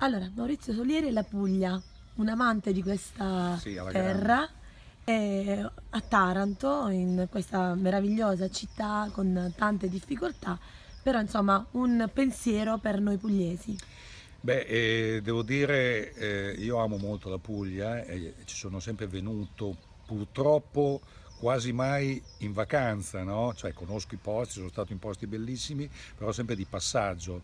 Allora, Maurizio Solieri è la Puglia, un amante di questa sì, terra. È a Taranto, in questa meravigliosa città con tante difficoltà, però insomma un pensiero per noi pugliesi. Beh, eh, devo dire, eh, io amo molto la Puglia, eh, ci sono sempre venuto purtroppo quasi mai in vacanza, no? cioè conosco i posti, sono stato in posti bellissimi, però sempre di passaggio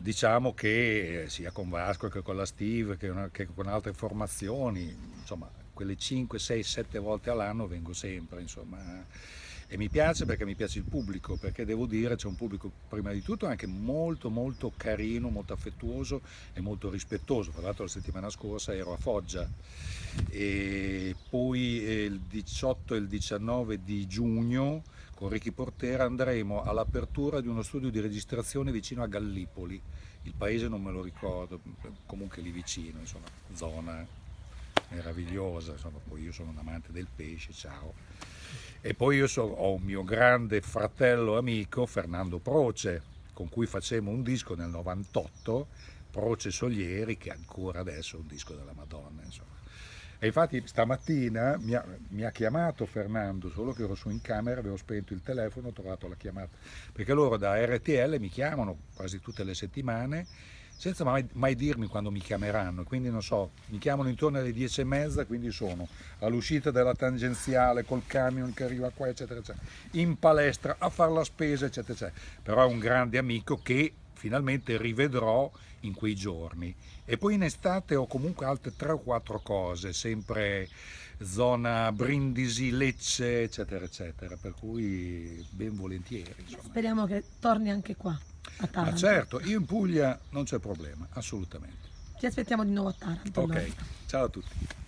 diciamo che eh, sia con Vasco che con la Steve che, una, che con altre formazioni, insomma quelle 5, 6, 7 volte all'anno vengo sempre, insomma. E mi piace perché mi piace il pubblico, perché devo dire c'è un pubblico prima di tutto anche molto molto carino, molto affettuoso e molto rispettoso. Tra l'altro la settimana scorsa ero a Foggia e poi eh, il 18 e il 19 di giugno con Ricky Portera andremo all'apertura di uno studio di registrazione vicino a Gallipoli, il paese non me lo ricordo, comunque lì vicino, insomma, zona meravigliosa, insomma, poi io sono un amante del pesce, ciao. E poi io so, ho un mio grande fratello amico, Fernando Proce, con cui facemmo un disco nel 98, Proce Solieri, che ancora adesso è un disco della Madonna, insomma. E infatti stamattina mi ha, mi ha, chiamato Fernando, solo che ero su in camera, avevo spento il telefono, ho trovato la chiamata. Perché loro da RTL mi chiamano quasi tutte le settimane senza mai, mai dirmi quando mi chiameranno. Quindi non so, mi chiamano intorno alle 10 e mezza, quindi sono all'uscita della tangenziale col camion che arriva qua, eccetera, eccetera, in palestra a fare la spesa, eccetera, eccetera. Però è un grande amico che finalmente rivedrò in quei giorni. E poi in estate ho comunque altre 3 o 4 cose, sempre zona Brindisi, Lecce, eccetera, eccetera, per cui ben volentieri. Insomma. Speriamo che torni anche qua. A ah, Taranto. Ma certo, io in Puglia non c'è problema, assolutamente. Ci aspettiamo di nuovo a Taranto. Ok, allora. ciao a tutti.